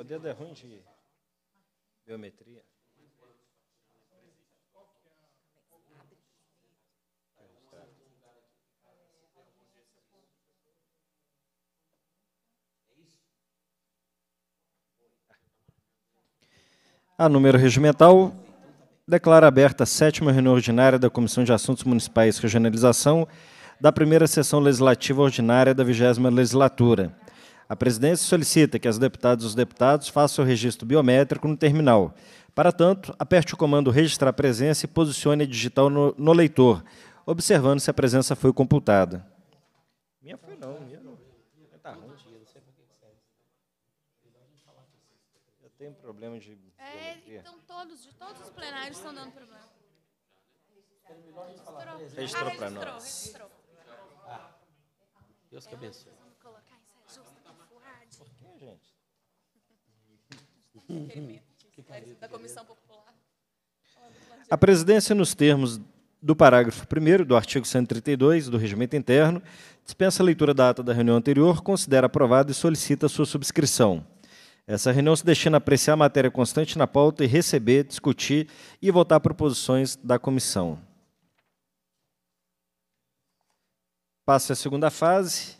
Meu dedo é ruim de biometria. A número regimental declara aberta a sétima reunião ordinária da Comissão de Assuntos Municipais e Regionalização da primeira sessão legislativa ordinária da vigésima legislatura. A presidência solicita que as deputadas e os deputados façam o registro biométrico no terminal. Para tanto, aperte o comando Registrar Presença e posicione a digital no, no leitor, observando se a presença foi computada. Minha foi não, minha não. Minha tá ruim. Eu tenho problema de... É, então todos, de todos os plenários estão dando problema. Registrou, registrou para ah, nós. Registrou. Ah, Deus que abençoe gente. da Comissão Popular. A presidência, nos termos do parágrafo 1 do artigo 132 do Regimento Interno, dispensa a leitura da ata da reunião anterior, considera aprovada e solicita sua subscrição. Essa reunião se destina a apreciar a matéria constante na pauta e receber, discutir e votar proposições da comissão. Passa a segunda fase,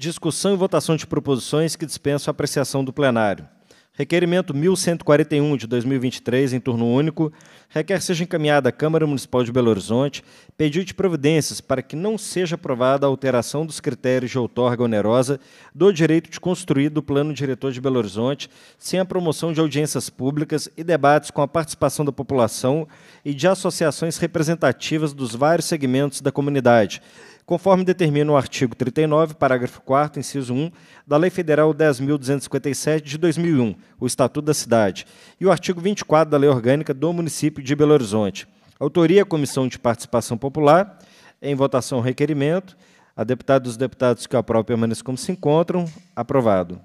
Discussão e votação de proposições que dispensam apreciação do plenário. Requerimento 1141 de 2023, em turno único, requer seja encaminhada à Câmara Municipal de Belo Horizonte pedido de providências para que não seja aprovada a alteração dos critérios de outorga onerosa do direito de construir do Plano Diretor de Belo Horizonte, sem a promoção de audiências públicas e debates com a participação da população e de associações representativas dos vários segmentos da comunidade, conforme determina o artigo 39, parágrafo 4, inciso 1, da Lei Federal 10.257 de 2001, o Estatuto da Cidade, e o artigo 24 da Lei Orgânica do Município de Belo Horizonte. Autoria Comissão de Participação Popular, em votação requerimento, a deputada dos deputados que aprovam permaneçam como se encontram, aprovado.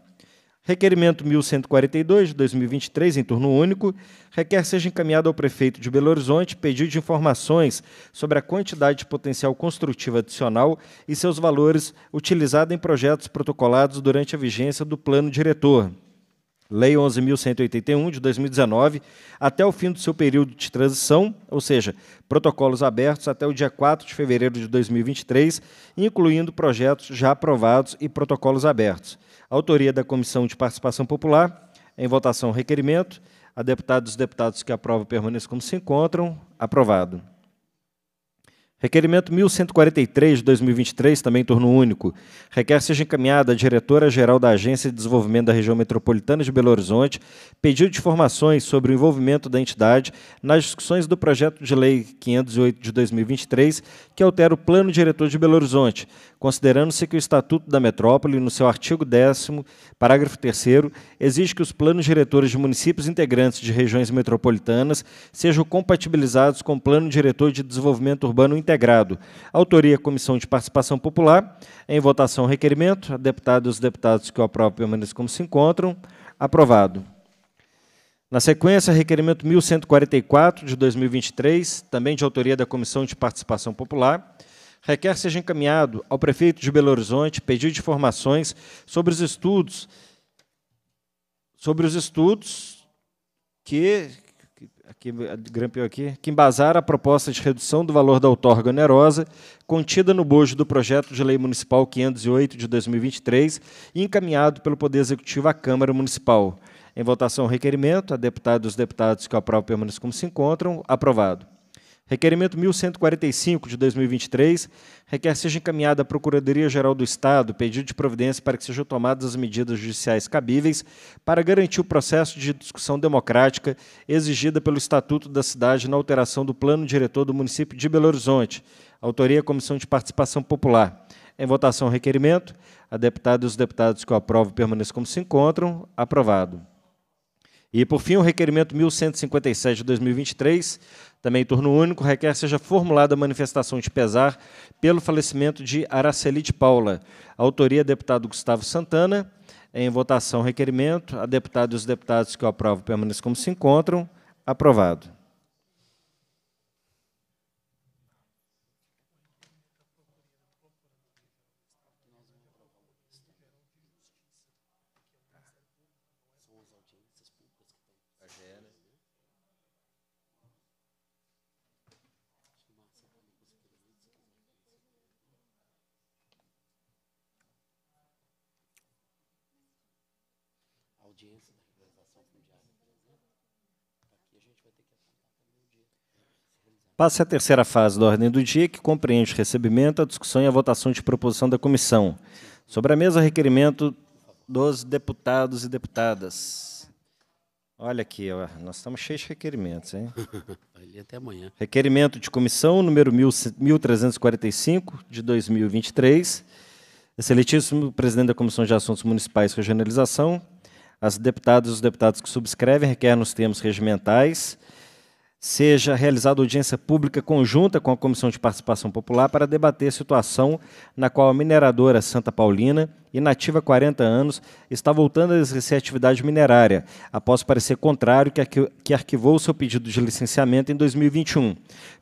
Requerimento 1142 de 2023, em turno único, requer seja encaminhado ao prefeito de Belo Horizonte pedido de informações sobre a quantidade de potencial construtivo adicional e seus valores utilizada em projetos protocolados durante a vigência do plano diretor. Lei 11.181 de 2019, até o fim do seu período de transição, ou seja, protocolos abertos até o dia 4 de fevereiro de 2023, incluindo projetos já aprovados e protocolos abertos. Autoria da Comissão de Participação Popular. Em votação, requerimento. A deputados e deputados que aprovam permaneçam como se encontram. Aprovado. Requerimento 1143 de 2023, também em turno único, requer seja encaminhada à diretora-geral da Agência de Desenvolvimento da Região Metropolitana de Belo Horizonte pedido de informações sobre o envolvimento da entidade nas discussões do projeto de lei 508 de 2023, que altera o Plano Diretor de Belo Horizonte, considerando-se que o Estatuto da Metrópole, no seu artigo 10 parágrafo 3 exige que os planos diretores de municípios integrantes de regiões metropolitanas sejam compatibilizados com o Plano Diretor de Desenvolvimento Urbano Integral integrado. Autoria, Comissão de Participação Popular. Em votação, requerimento. A deputada e os deputados que o aprovam permaneçam como se encontram. Aprovado. Na sequência, requerimento 1144 de 2023, também de autoria da Comissão de Participação Popular, requer seja encaminhado ao prefeito de Belo Horizonte pedido de informações sobre os estudos sobre os estudos que aqui, grampeou aqui, que embasar a proposta de redução do valor da outorga onerosa contida no bojo do projeto de lei municipal 508 de 2023 e encaminhado pelo Poder Executivo à Câmara Municipal. Em votação, requerimento, a deputada e os deputados que aprovam permaneçam como se encontram, aprovado. Requerimento 1145 de 2023 requer seja encaminhada à Procuradoria-Geral do Estado pedido de providência para que sejam tomadas as medidas judiciais cabíveis para garantir o processo de discussão democrática exigida pelo Estatuto da Cidade na alteração do Plano Diretor do município de Belo Horizonte. Autoria Comissão de Participação Popular. Em votação, requerimento. A deputada e os deputados que o aprovam permaneçam como se encontram. Aprovado. E, por fim, o requerimento 1157 de 2023, também turno único, requer seja formulada manifestação de pesar pelo falecimento de Araceli de Paula. Autoria, é deputado Gustavo Santana. Em votação, requerimento. A deputada e os deputados que o aprovam permaneçam como se encontram. Aprovado. é, né? A audiência da regularização fundiária, tá por aqui a gente vai ter que Passe à terceira fase da ordem do dia, que compreende o recebimento, a discussão e a votação de proposição da comissão. Sobre a mesa, requerimento dos deputados e deputadas. Olha aqui, ó, nós estamos cheios de requerimentos, hein? Ali até amanhã. Requerimento de comissão número 1345 de 2023. Excelentíssimo presidente da Comissão de Assuntos Municipais e Regionalização, as deputadas e os deputados que subscrevem requer nos termos regimentais seja realizada audiência pública conjunta com a Comissão de Participação Popular para debater a situação na qual a mineradora Santa Paulina inativa há 40 anos, está voltando a exercer atividade minerária, após parecer contrário que arquivou seu pedido de licenciamento em 2021.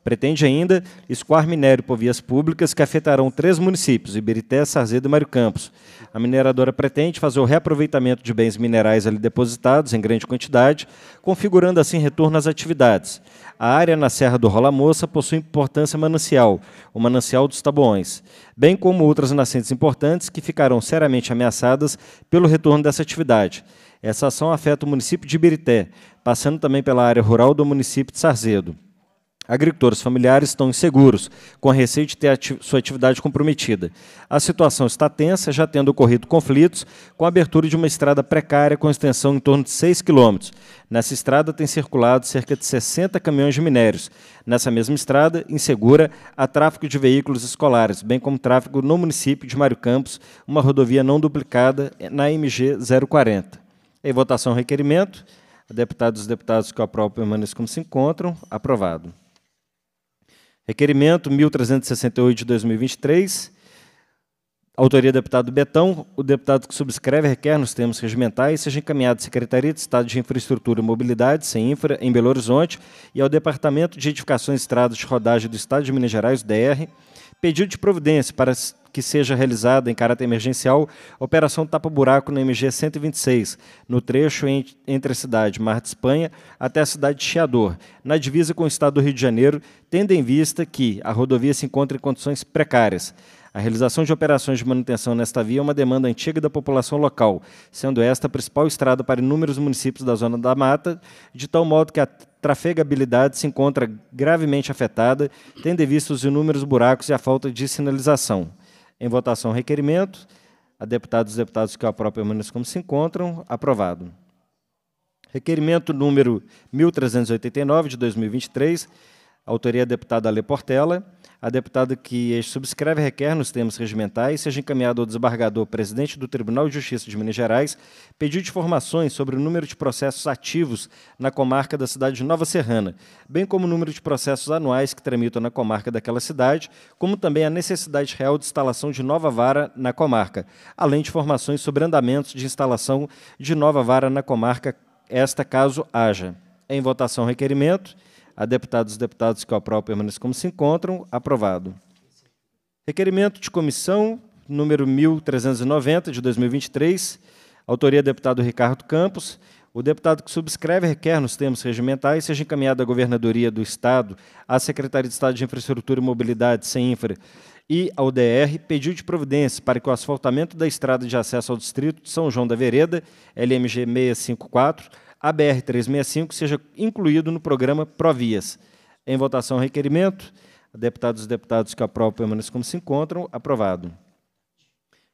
Pretende ainda escoar minério por vias públicas que afetarão três municípios, Ibirité, Sarzedo e Mário Campos. A mineradora pretende fazer o reaproveitamento de bens minerais ali depositados em grande quantidade, configurando assim retorno às atividades. A área na Serra do Rola Moça possui importância manancial, o manancial dos Taboões, bem como outras nascentes importantes que ficarão seriamente severamente ameaçadas pelo retorno dessa atividade. Essa ação afeta o município de Ibirité, passando também pela área rural do município de Sarzedo. Agricultores familiares estão inseguros, com a receio de ter ati sua atividade comprometida. A situação está tensa, já tendo ocorrido conflitos, com a abertura de uma estrada precária com extensão em torno de 6 quilômetros. Nessa estrada tem circulado cerca de 60 caminhões de minérios. Nessa mesma estrada, insegura, há tráfego de veículos escolares, bem como tráfego no município de Mário Campos, uma rodovia não duplicada na MG 040. Em votação, requerimento. Deputados e deputados que aprovam permaneçam como se encontram. Aprovado. Requerimento 1368 de 2023. Autoria do deputado Betão. O deputado que subscreve requer, nos termos regimentais, seja encaminhado à Secretaria de Estado de Infraestrutura e Mobilidade, sem infra, em Belo Horizonte, e ao Departamento de Edificações e Estradas de Rodagem do Estado de Minas Gerais, DR, pedido de providência para que seja realizada em caráter emergencial a Operação Tapa Buraco no MG 126, no trecho entre a cidade Mar de Espanha até a cidade de Chiador, na divisa com o estado do Rio de Janeiro, tendo em vista que a rodovia se encontra em condições precárias. A realização de operações de manutenção nesta via é uma demanda antiga da população local, sendo esta a principal estrada para inúmeros municípios da Zona da Mata, de tal modo que a trafegabilidade se encontra gravemente afetada, tendo em vista os inúmeros buracos e a falta de sinalização. Em votação, requerimento. A deputada e os deputados que o própria permaneçam como se encontram. Aprovado. Requerimento número 1389, de 2023, autoria deputada Ale Portela a deputada que subscreve requer, nos termos regimentais, seja encaminhado ao desembargador presidente do Tribunal de Justiça de Minas Gerais pedido de informações sobre o número de processos ativos na comarca da cidade de Nova Serrana, bem como o número de processos anuais que tramitam na comarca daquela cidade, como também a necessidade real de instalação de nova vara na comarca, além de informações sobre andamentos de instalação de nova vara na comarca, esta caso haja. Em votação, requerimento a deputados e deputados que o prol permaneçam como se encontram. Aprovado. Requerimento de comissão número 1390 de 2023, autoria do deputado Ricardo Campos. O deputado que subscreve requer, nos termos regimentais, seja encaminhado à Governadoria do Estado, à Secretaria de Estado de Infraestrutura e Mobilidade, infra, e ao DR, pedido de providência para que o asfaltamento da estrada de acesso ao distrito de São João da Vereda, LMG 654, a BR-365 seja incluído no programa Provias. Em votação, requerimento. Deputados e deputados que aprovam permaneçam como se encontram. Aprovado.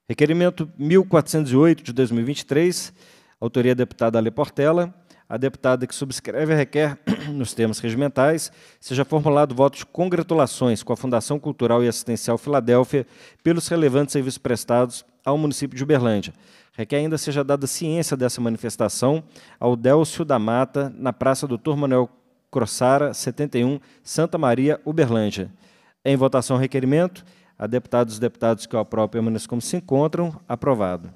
Requerimento 1408 de 2023, autoria deputada Ale Portela. A deputada que subscreve requer, nos termos regimentais, seja formulado voto de congratulações com a Fundação Cultural e Assistencial Filadélfia pelos relevantes serviços prestados ao município de Uberlândia, Requer é ainda seja dada ciência dessa manifestação ao Délcio da Mata, na Praça Doutor Manuel Crossara, 71, Santa Maria, Uberlândia. Em votação, requerimento. A deputados e deputados que o aprovam permaneçam como se encontram. Aprovado.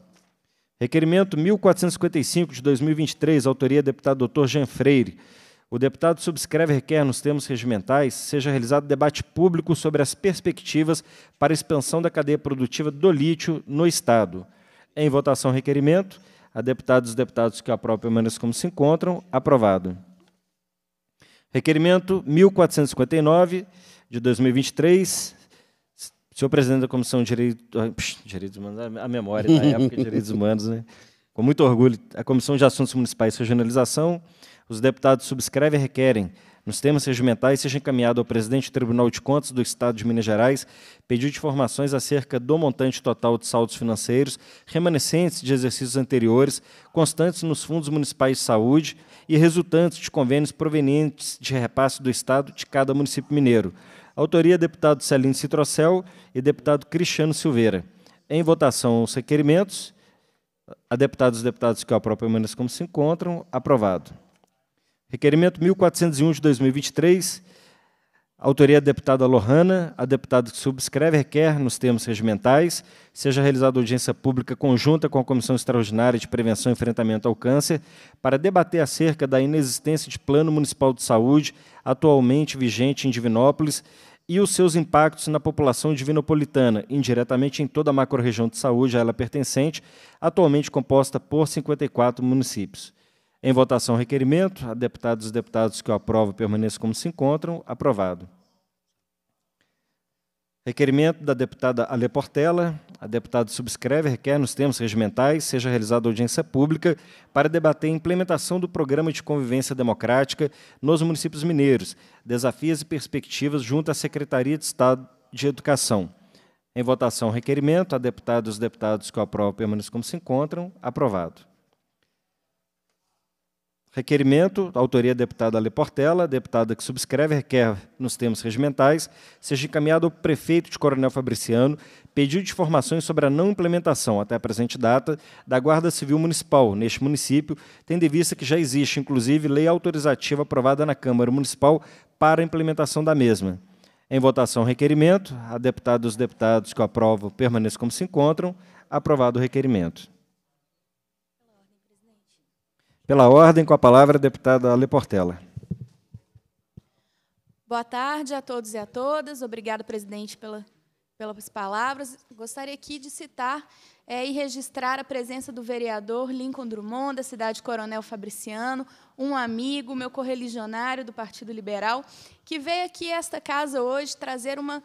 Requerimento 1455 de 2023, autoria do deputado Dr. Jean Freire. O deputado subscreve e requer, nos termos regimentais, seja realizado debate público sobre as perspectivas para a expansão da cadeia produtiva do lítio no Estado. Em votação, requerimento. A deputada e os deputados que aprovam permaneçam como se encontram. Aprovado. Requerimento 1459 de 2023. Senhor presidente da Comissão de Direitos, ah, Direitos Humanos, a memória da época, de Direitos Humanos, né? Com muito orgulho, a Comissão de Assuntos Municipais e Regionalização, os deputados subscrevem e requerem nos temas regimentais, seja encaminhado ao presidente do Tribunal de Contas do Estado de Minas Gerais pedido de informações acerca do montante total de saldos financeiros remanescentes de exercícios anteriores, constantes nos fundos municipais de saúde e resultantes de convênios provenientes de repasse do Estado de cada município mineiro. Autoria, deputado Celino Citrocel e deputado Cristiano Silveira. Em votação, os requerimentos. A deputados e deputados que próprio minas como se encontram. Aprovado. Requerimento 1401 de 2023, autoria da deputada Lohana, a deputada que subscreve requer, nos termos regimentais, seja realizada audiência pública conjunta com a Comissão Extraordinária de Prevenção e Enfrentamento ao Câncer para debater acerca da inexistência de plano municipal de saúde atualmente vigente em Divinópolis e os seus impactos na população divinopolitana, indiretamente em toda a macro-região de saúde a ela pertencente, atualmente composta por 54 municípios. Em votação, requerimento. A deputados e deputados que o aprovam permaneçam como se encontram. Aprovado. Requerimento da deputada Ale Portela. A deputada subscreve, requer, nos termos regimentais, seja realizada audiência pública para debater a implementação do Programa de Convivência Democrática nos municípios mineiros, desafios e perspectivas junto à Secretaria de Estado de Educação. Em votação, requerimento. A deputada e deputados que o aprovam permaneçam como se encontram. Aprovado. Requerimento, autoria deputada Ale Portela, deputada que subscreve, requer nos termos regimentais, seja encaminhado ao prefeito de Coronel Fabriciano pedido de informações sobre a não implementação, até a presente data, da Guarda Civil Municipal neste município, tendo em vista que já existe, inclusive, lei autorizativa aprovada na Câmara Municipal para a implementação da mesma. Em votação, requerimento. A deputada e os deputados que o aprovam permaneçam como se encontram. Aprovado o requerimento. Pela ordem, com a palavra, a deputada Ale Portela. Boa tarde a todos e a todas. Obrigada, presidente, pela, pelas palavras. Gostaria aqui de citar é, e registrar a presença do vereador Lincoln Drummond, da cidade Coronel Fabriciano, um amigo, meu correligionário do Partido Liberal, que veio aqui a esta casa hoje trazer uma,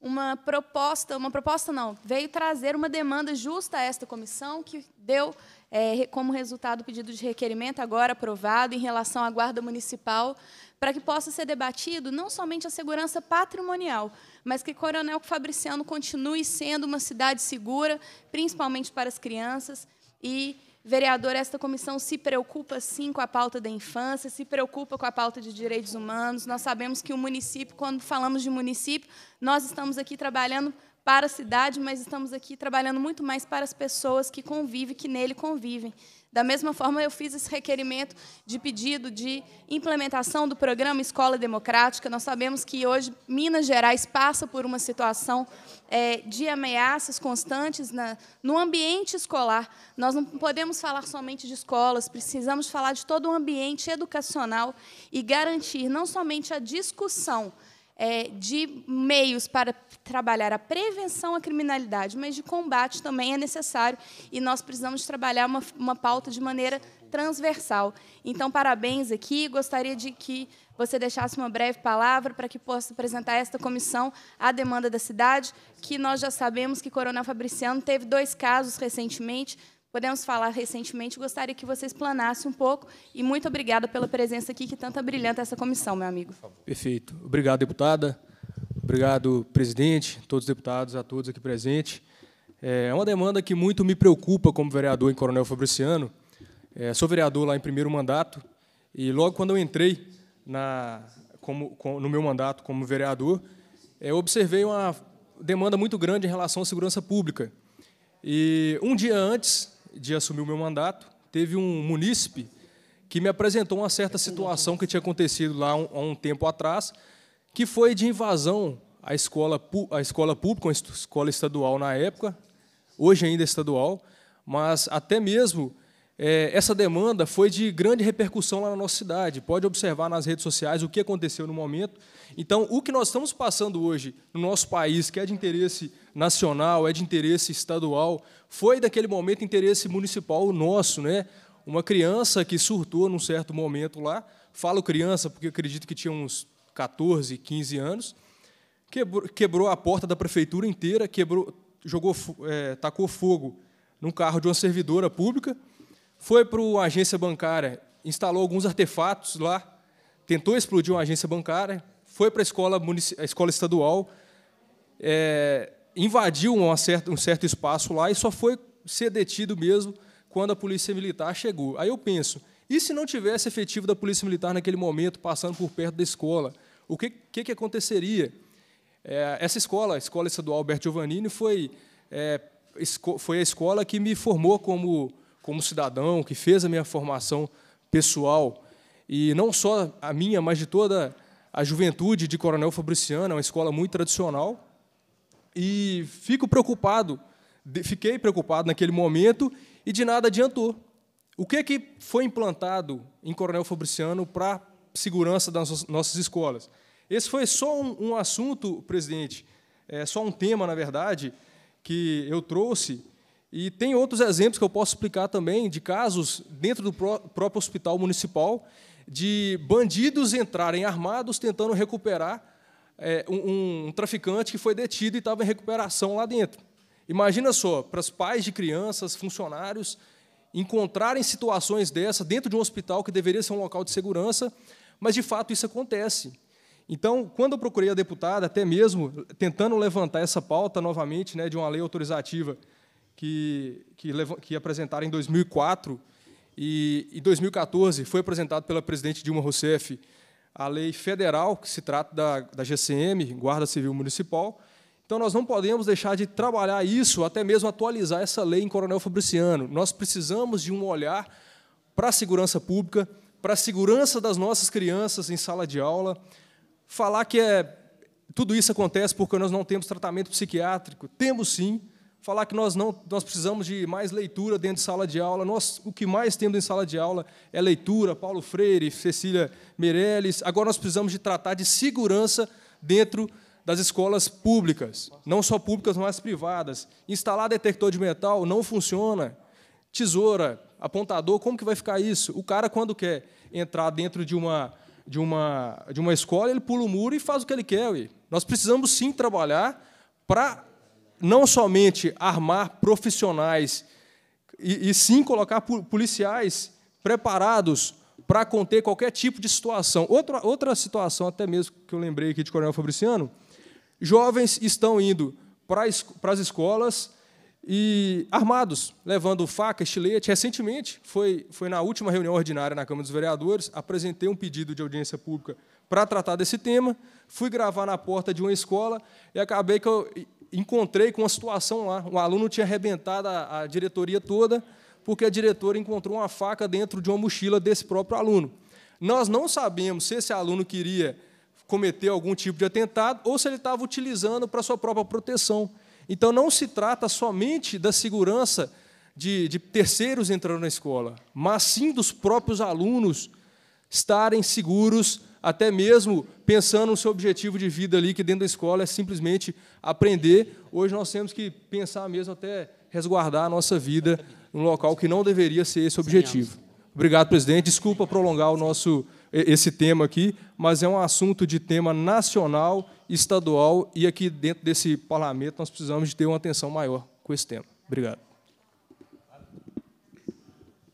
uma proposta, uma proposta não, veio trazer uma demanda justa a esta comissão que deu é, como resultado do pedido de requerimento agora aprovado em relação à Guarda Municipal, para que possa ser debatido não somente a segurança patrimonial, mas que Coronel Fabriciano continue sendo uma cidade segura, principalmente para as crianças, e Vereador, esta comissão se preocupa, sim, com a pauta da infância, se preocupa com a pauta de direitos humanos. Nós sabemos que o município, quando falamos de município, nós estamos aqui trabalhando para a cidade, mas estamos aqui trabalhando muito mais para as pessoas que convivem, que nele convivem. Da mesma forma, eu fiz esse requerimento de pedido de implementação do programa Escola Democrática. Nós sabemos que hoje Minas Gerais passa por uma situação é, de ameaças constantes na, no ambiente escolar. Nós não podemos falar somente de escolas, precisamos falar de todo o ambiente educacional e garantir não somente a discussão, é, de meios para trabalhar a prevenção à criminalidade, mas de combate também é necessário e nós precisamos trabalhar uma, uma pauta de maneira transversal. Então, parabéns aqui. Gostaria de que você deixasse uma breve palavra para que possa apresentar esta comissão à demanda da cidade, que nós já sabemos que Coronel Fabriciano teve dois casos recentemente, podemos falar recentemente. Gostaria que você explanasse um pouco. E muito obrigada pela presença aqui, que tanta brilhante essa comissão, meu amigo. Perfeito. Obrigado, deputada. Obrigado, presidente, todos os deputados, a todos aqui presentes. É, é uma demanda que muito me preocupa como vereador em Coronel Fabriciano. É, sou vereador lá em primeiro mandato e logo quando eu entrei na, como, no meu mandato como vereador, é, observei uma demanda muito grande em relação à segurança pública. E um dia antes de assumir o meu mandato, teve um munícipe que me apresentou uma certa situação que tinha acontecido lá um, há um tempo atrás, que foi de invasão à escola, à escola pública, uma escola estadual na época, hoje ainda estadual, mas até mesmo é, essa demanda foi de grande repercussão lá na nossa cidade. Pode observar nas redes sociais o que aconteceu no momento. Então, o que nós estamos passando hoje no nosso país, que é de interesse nacional, é de interesse estadual, foi daquele momento interesse municipal nosso, né? Uma criança que surtou num certo momento lá, falo criança porque acredito que tinha uns 14, 15 anos, quebrou, quebrou a porta da prefeitura inteira, quebrou, jogou, é, tacou fogo num carro de uma servidora pública foi para uma agência bancária, instalou alguns artefatos lá, tentou explodir uma agência bancária, foi para a escola, a escola estadual, é, invadiu um certo, um certo espaço lá e só foi ser detido mesmo quando a polícia militar chegou. Aí eu penso, e se não tivesse efetivo da polícia militar naquele momento passando por perto da escola, o que, que, que aconteceria? É, essa escola, a escola estadual Alberto Giovannini, foi, é, foi a escola que me formou como como cidadão, que fez a minha formação pessoal, e não só a minha, mas de toda a juventude de Coronel Fabriciano, é uma escola muito tradicional. E fico preocupado, fiquei preocupado naquele momento e de nada adiantou. O que, é que foi implantado em Coronel Fabriciano para a segurança das nossas escolas? Esse foi só um, um assunto, presidente, é, só um tema, na verdade, que eu trouxe e tem outros exemplos que eu posso explicar também de casos dentro do próprio hospital municipal de bandidos entrarem armados tentando recuperar é, um, um, traficante que foi detido e estava em recuperação lá dentro. Imagina só, para os pais de crianças, funcionários, encontrarem situações dessa dentro de um hospital que deveria ser um local de segurança, mas de fato isso acontece. Então, quando eu procurei a deputada, até mesmo tentando levantar essa pauta novamente né, de uma lei autorizativa que, que, que apresentaram em 2004 e em 2014 foi apresentado pela presidente Dilma Rousseff a lei federal, que se trata da, da GCM, Guarda Civil Municipal. Então, nós não podemos deixar de trabalhar isso, até mesmo atualizar essa lei em Coronel Fabriciano. Nós precisamos de um olhar para a segurança pública, para a segurança das nossas crianças em sala de aula. Falar que é, tudo isso acontece porque nós não temos tratamento psiquiátrico. Temos sim, falar que nós não nós precisamos de mais leitura dentro de sala de aula. Nós o que mais temos em sala de aula é leitura, Paulo Freire, Cecília Meirelles. Agora nós precisamos de tratar de segurança dentro das escolas públicas, não só públicas, mas privadas. Instalar detector de metal não funciona. Tesoura, apontador, como que vai ficar isso? O cara quando quer entrar dentro de uma de uma de uma escola, ele pula o muro e faz o que ele quer. Ué. Nós precisamos sim trabalhar para não somente armar profissionais, e, e sim colocar policiais preparados para conter qualquer tipo de situação. Outra, outra situação, até mesmo que eu lembrei aqui de Coronel Fabriciano, jovens estão indo para, para as escolas e armados, levando faca, estilete. Recentemente, foi, foi na última reunião ordinária na Câmara dos Vereadores, apresentei um pedido de audiência pública para tratar desse tema, fui gravar na porta de uma escola e acabei que eu encontrei com uma situação lá. Um aluno tinha arrebentado a, a diretoria toda porque a diretora encontrou uma faca dentro de uma mochila desse próprio aluno. Nós não sabemos se esse aluno queria cometer algum tipo de atentado ou se ele estava utilizando para sua própria proteção. Então, não se trata somente da segurança de, de, terceiros entrando na escola, mas sim dos próprios alunos estarem seguros até mesmo pensando no seu objetivo de vida ali, que dentro da escola é simplesmente aprender. Hoje nós temos que pensar mesmo até resguardar a nossa vida num local que não deveria ser esse objetivo. Obrigado, presidente. Desculpa prolongar o nosso esse tema aqui, mas é um assunto de tema nacional, estadual e aqui dentro desse parlamento nós precisamos de ter uma atenção maior com esse tema. Obrigado.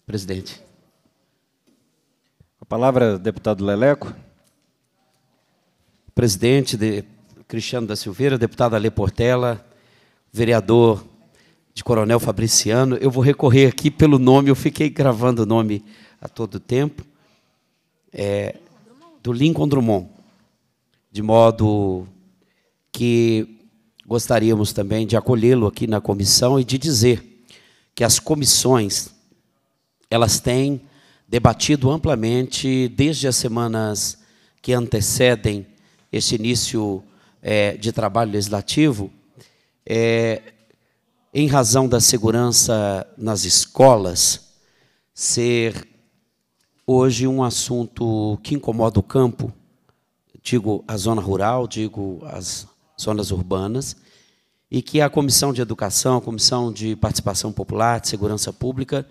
Presidente. A palavra, deputado Leleco presidente de Cristiano da Silveira, Deputada Lê Portela, vereador de Coronel Fabriciano. Eu vou recorrer aqui pelo nome, eu fiquei gravando o nome a todo tempo, é, do Lincoln Drummond, de modo que gostaríamos também de acolhê-lo aqui na comissão e de dizer que as comissões elas têm debatido amplamente desde as semanas que antecedem esse início é, de trabalho legislativo, é, em razão da segurança nas escolas ser hoje um assunto que incomoda o campo, digo a zona rural, digo as zonas urbanas, e que a Comissão de Educação, a Comissão de Participação Popular, de Segurança Pública,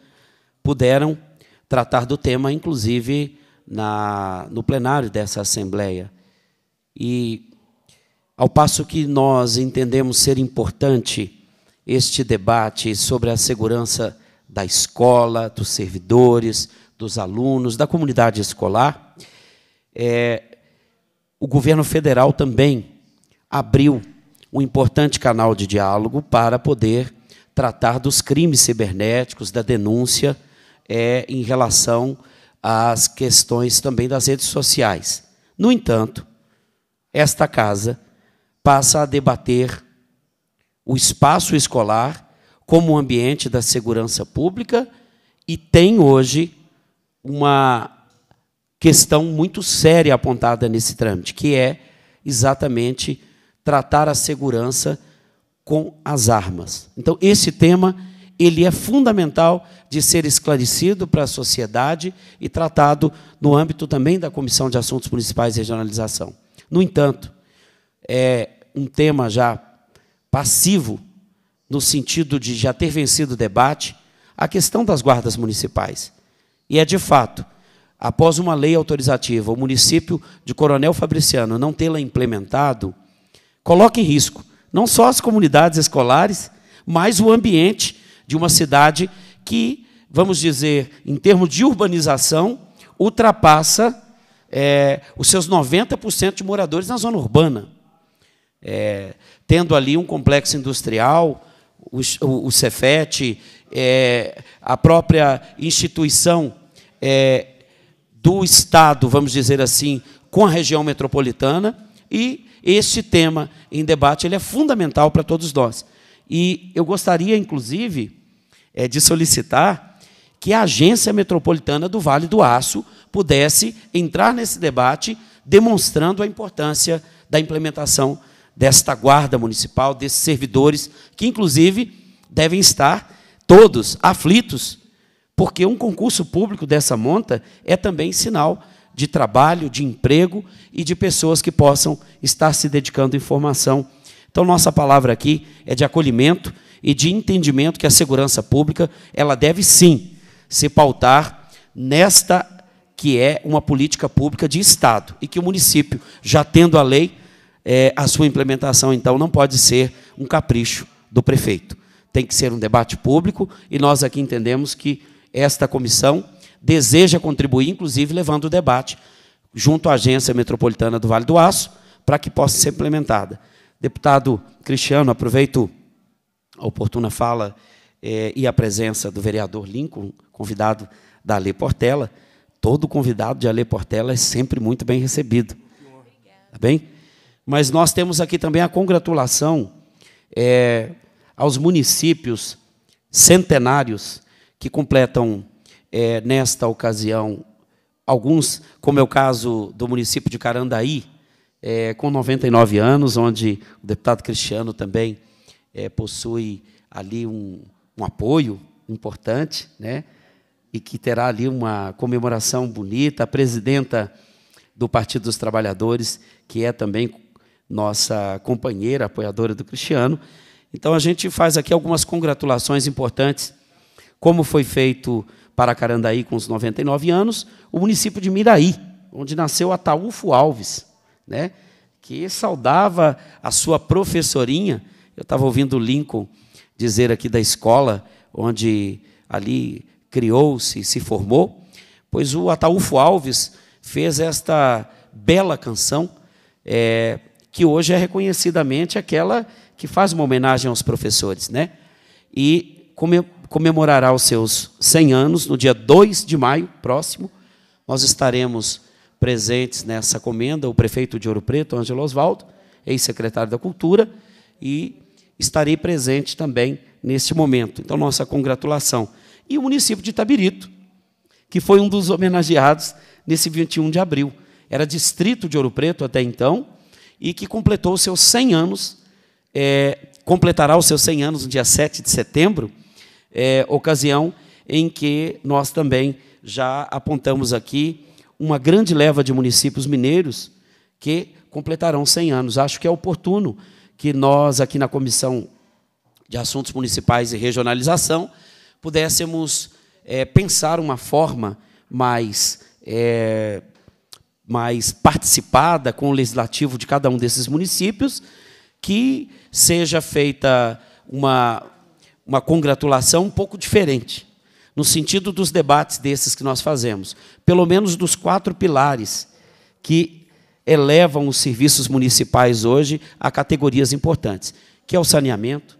puderam tratar do tema, inclusive na, no plenário dessa Assembleia. E ao passo que nós entendemos ser importante este debate sobre a segurança da escola, dos servidores, dos alunos, da comunidade escolar, é, o governo federal também abriu um importante canal de diálogo para poder tratar dos crimes cibernéticos, da denúncia é, em relação às questões também das redes sociais. No entanto, esta casa passa a debater o espaço escolar como um ambiente da segurança pública e tem hoje uma questão muito séria apontada nesse trâmite, que é exatamente tratar a segurança com as armas. Então, esse tema ele é fundamental de ser esclarecido para a sociedade e tratado no âmbito também da Comissão de Assuntos Municipais e Regionalização. No entanto, é um tema já passivo, no sentido de já ter vencido o debate, a questão das guardas municipais. E é de fato, após uma lei autorizativa, o município de Coronel Fabriciano não tê-la implementado, coloca em risco não só as comunidades escolares, mas o ambiente de uma cidade que, vamos dizer, em termos de urbanização, ultrapassa é, os seus 90% de moradores na zona urbana, é, tendo ali um complexo industrial, o, o, o Cefet, é, a própria instituição é, do Estado, vamos dizer assim, com a região metropolitana, e este tema em debate ele é fundamental para todos nós. E eu gostaria, inclusive, é, de solicitar que a Agência Metropolitana do Vale do Aço pudesse entrar nesse debate, demonstrando a importância da implementação desta guarda municipal, desses servidores, que inclusive devem estar todos aflitos, porque um concurso público dessa monta é também sinal de trabalho, de emprego e de pessoas que possam estar se dedicando à informação. Então, nossa palavra aqui é de acolhimento e de entendimento que a segurança pública ela deve sim se pautar nesta que é uma política pública de Estado e que o município, já tendo a lei, é, a sua implementação, então, não pode ser um capricho do prefeito. Tem que ser um debate público e nós aqui entendemos que esta comissão deseja contribuir, inclusive levando o debate junto à Agência Metropolitana do Vale do Aço, para que possa ser implementada. Deputado Cristiano, aproveito a oportuna fala é, e a presença do vereador Lincoln, convidado da Ale Portela. Todo convidado de Ale Portela é sempre muito bem recebido. Tá bem? Mas nós temos aqui também a congratulação é, aos municípios centenários que completam, é, nesta ocasião, alguns, como é o caso do município de Carandaí, é, com 99 anos, onde o deputado Cristiano também é, possui ali um, um apoio importante, né? e que terá ali uma comemoração bonita. A presidenta do Partido dos Trabalhadores, que é também nossa companheira, apoiadora do Cristiano. Então a gente faz aqui algumas congratulações importantes, como foi feito para Carandaí com os 99 anos, o município de Miraí, onde nasceu Ataúfo Alves, né? que saudava a sua professorinha. Eu estava ouvindo o Lincoln dizer aqui da escola onde ali criou-se, se formou, pois o Ataúfo Alves fez esta bela canção, é, que hoje é reconhecidamente aquela que faz uma homenagem aos professores, né? E comemorará os seus 100 anos, no dia 2 de maio próximo, nós estaremos presentes nessa comenda, o prefeito de Ouro Preto, Ângelo Osvaldo, ex-secretário da Cultura, e estarei presente também neste momento. Então, nossa congratulação. E o município de Itabirito, que foi um dos homenageados nesse 21 de abril. Era distrito de Ouro Preto até então, e que completou os seus 100 anos, é, completará os seus 100 anos no dia 7 de setembro, é, ocasião em que nós também já apontamos aqui uma grande leva de municípios mineiros que completarão 100 anos. Acho que é oportuno que nós, aqui na Comissão de Assuntos Municipais e Regionalização, pudéssemos é, pensar uma forma mais, é, mais participada com o legislativo de cada um desses municípios, que seja feita uma, uma congratulação um pouco diferente, no sentido dos debates desses que nós fazemos, pelo menos dos quatro pilares que elevam os serviços municipais hoje a categorias importantes, que é o saneamento,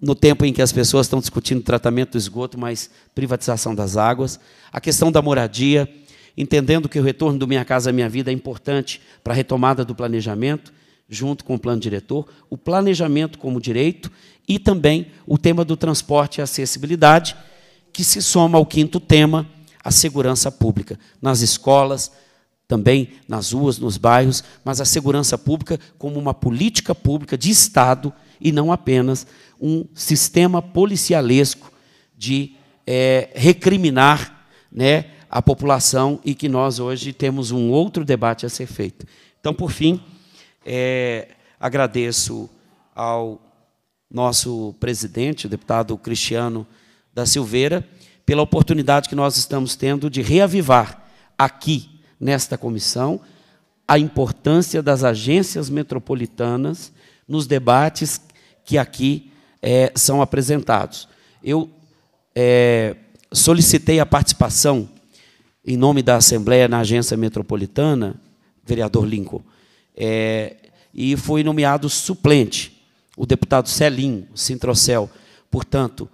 no tempo em que as pessoas estão discutindo tratamento do esgoto, mas privatização das águas, a questão da moradia, entendendo que o retorno do Minha Casa Minha Vida é importante para a retomada do planejamento, junto com o plano diretor, o planejamento como direito e também o tema do transporte e acessibilidade, que se soma ao quinto tema, a segurança pública, nas escolas, também nas ruas, nos bairros, mas a segurança pública como uma política pública de Estado e não apenas um sistema policialesco de é, recriminar né, a população e que nós hoje temos um outro debate a ser feito. Então, por fim, é, agradeço ao nosso presidente, o deputado Cristiano da Silveira, pela oportunidade que nós estamos tendo de reavivar aqui nesta comissão a importância das agências metropolitanas nos debates que aqui é, são apresentados. Eu é, solicitei a participação, em nome da Assembleia, na Agência Metropolitana, vereador Lincoln, é, e foi nomeado suplente o deputado Celinho Sintrocel. Portanto,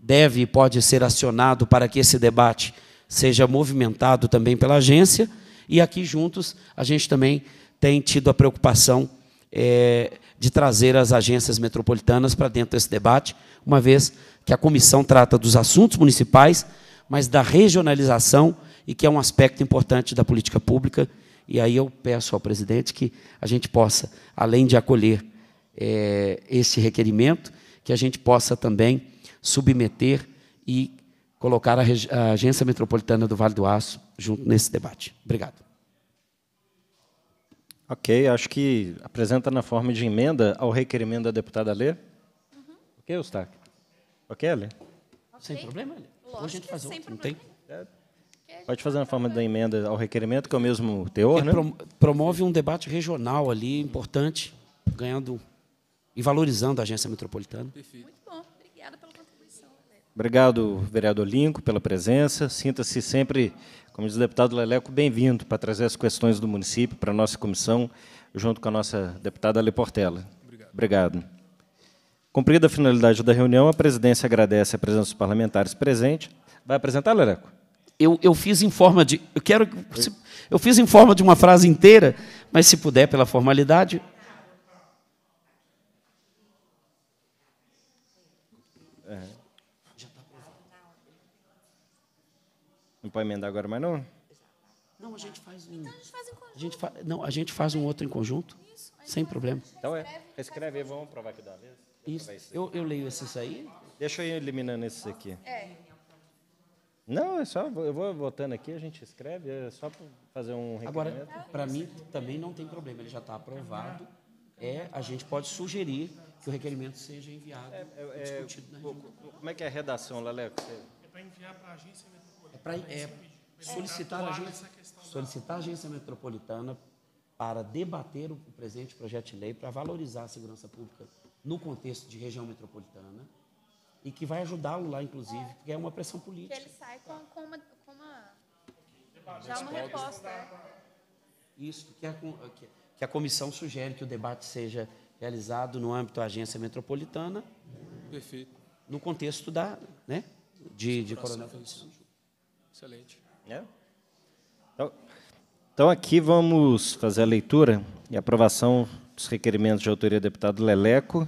deve e pode ser acionado para que esse debate seja movimentado também pela agência. E aqui juntos a gente também tem tido a preocupação é, de trazer as agências metropolitanas para dentro desse debate, uma vez que a comissão trata dos assuntos municipais, mas da regionalização e que é um aspecto importante da política pública. E aí eu peço ao presidente que a gente possa, além de acolher é, requerimento, que a gente possa também submeter e colocar a, a Agência Metropolitana do Vale do Aço junto nesse debate. Obrigado. Ok, acho que apresenta na forma de emenda ao requerimento da deputada Lê. Uhum. Ok, Eustáquio? Ok, Lê? Okay. Sem problema, Lê. Lógico a gente faz outro, não tem? É. Pode fazer na forma da emenda ao requerimento, que é o mesmo teor, Ele é, né? Promove um debate regional ali, importante, ganhando e valorizando a agência metropolitana. Perfeito. Obrigado, vereador Linco, pela presença. Sinta-se sempre, como diz o deputado Leleco, bem-vindo para trazer as questões do município para a nossa comissão, junto com a nossa deputada Ale Portela. Obrigado. Obrigado. Cumprida a finalidade da reunião, a presidência agradece a presença dos parlamentares presentes. Vai apresentar, Leleco? Eu, eu fiz em forma de. Eu quero. Eu fiz em forma de uma frase inteira, mas se puder, pela formalidade, Não pode emendar agora mais, não? Não, a gente faz um. Então a gente faz em conjunto. A gente fa... Não, a gente faz um outro em conjunto. Isso, sem problema. Então é. Escreve aí, vamos provar que dá mesmo. Isso. Eu, eu leio esses aí. Deixa eu ir eliminando esses aqui. É. Não, é só. Eu vou votando aqui, a gente escreve, é só para fazer um Agora, para mim também não tem problema, ele já está aprovado. É, a gente pode sugerir que o requerimento seja enviado é, é, é discutido na reunião. Como é que é a redação, Laleco? É para enviar para a agência para é, solicitar, a agência, solicitar a agência metropolitana para debater o presente projeto de lei para valorizar a segurança pública no contexto de região metropolitana e que vai ajudá-lo lá, inclusive, porque é uma pressão política. Que ele sai com, com, uma, com uma, já é uma resposta. É. Isso, que a, que a comissão sugere que o debate seja realizado no âmbito da agência metropolitana. Perfeito. No contexto da, né, de, de coronavírus. Excelente. É? Então, então, aqui vamos fazer a leitura e aprovação dos requerimentos de autoria do deputado Leleco.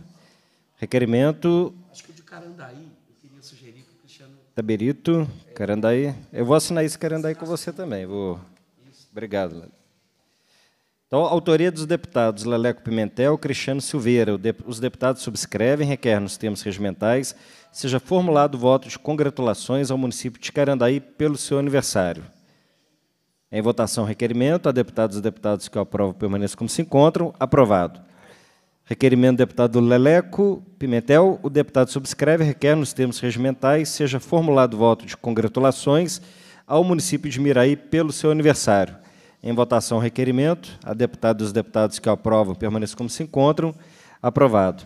Requerimento... Acho que o de Carandaí, eu queria sugerir para o Cristiano... Taberito, Carandaí. Eu vou assinar esse Carandaí com você também. Vou... Obrigado, Leleco. Então, autoria dos deputados Leleco Pimentel Cristiano Silveira. Os deputados subscrevem, requer nos termos regimentais, seja formulado voto de congratulações ao município de Carandaí pelo seu aniversário. Em votação, requerimento. A deputados e deputados que aprovam permaneçam como se encontram. Aprovado. Requerimento do deputado Leleco Pimentel. O deputado subscreve, requer nos termos regimentais, seja formulado voto de congratulações ao município de Miraí pelo seu aniversário. Em votação, requerimento. A deputada e os deputados que aprovam permaneçam como se encontram. Aprovado.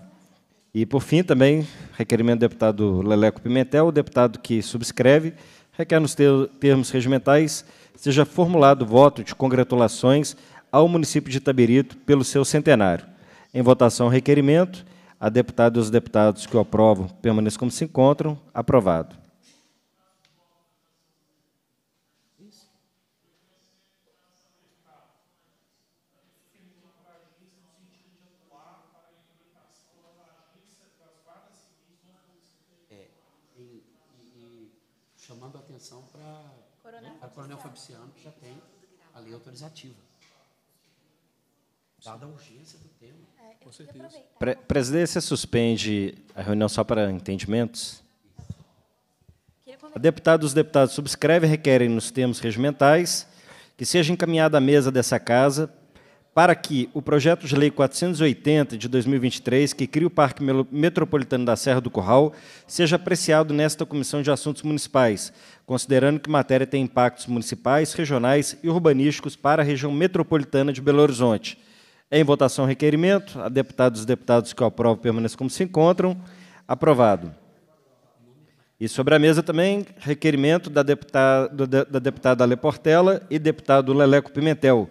E, por fim, também, requerimento do deputado Leleco Pimentel, o deputado que subscreve, requer nos termos regimentais seja formulado voto de congratulações ao município de Itabirito pelo seu centenário. Em votação, requerimento. A deputada e os deputados que o aprovam permaneçam como se encontram. Aprovado. para Coronel, né, Coronel Fabriciano, que já tem a lei autorizativa. Dada a urgência do tema. É, Com certeza. Pre Presidência suspende a reunião só para entendimentos? A deputada os deputados subscreve e requerem, nos termos regimentais, que seja encaminhada à mesa dessa Casa para que o projeto de lei 480 de 2023, que cria o Parque Metropolitano da Serra do Curral, seja apreciado nesta Comissão de Assuntos Municipais, considerando que a matéria tem impactos municipais, regionais e urbanísticos para a região metropolitana de Belo Horizonte. Em votação, requerimento. A deputados e deputados que o aprovam permaneçam como se encontram. Aprovado. E sobre a mesa também, requerimento da deputada, da deputada Ale Portela e deputado Leleco Pimentel,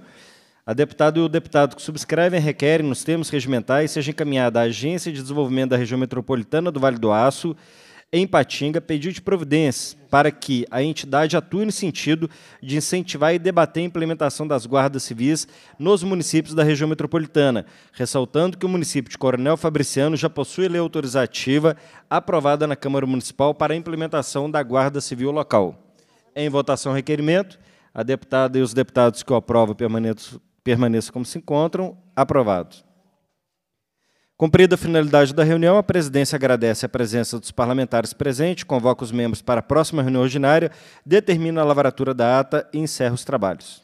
a deputada e o deputado que subscrevem requerem, nos termos regimentais, seja encaminhada à Agência de Desenvolvimento da Região Metropolitana do Vale do Aço, em Patinga, pedido de providências para que a entidade atue no sentido de incentivar e debater a implementação das guardas civis nos municípios da região metropolitana, ressaltando que o município de Coronel Fabriciano já possui lei autorizativa aprovada na Câmara Municipal para a implementação da guarda civil local. Em votação, requerimento. A deputada e os deputados que o aprovam permaneçam permaneçam como se encontram. Aprovado. Cumprida a finalidade da reunião, a presidência agradece a presença dos parlamentares presentes, convoca os membros para a próxima reunião ordinária, determina a lavratura da ata e encerra os trabalhos.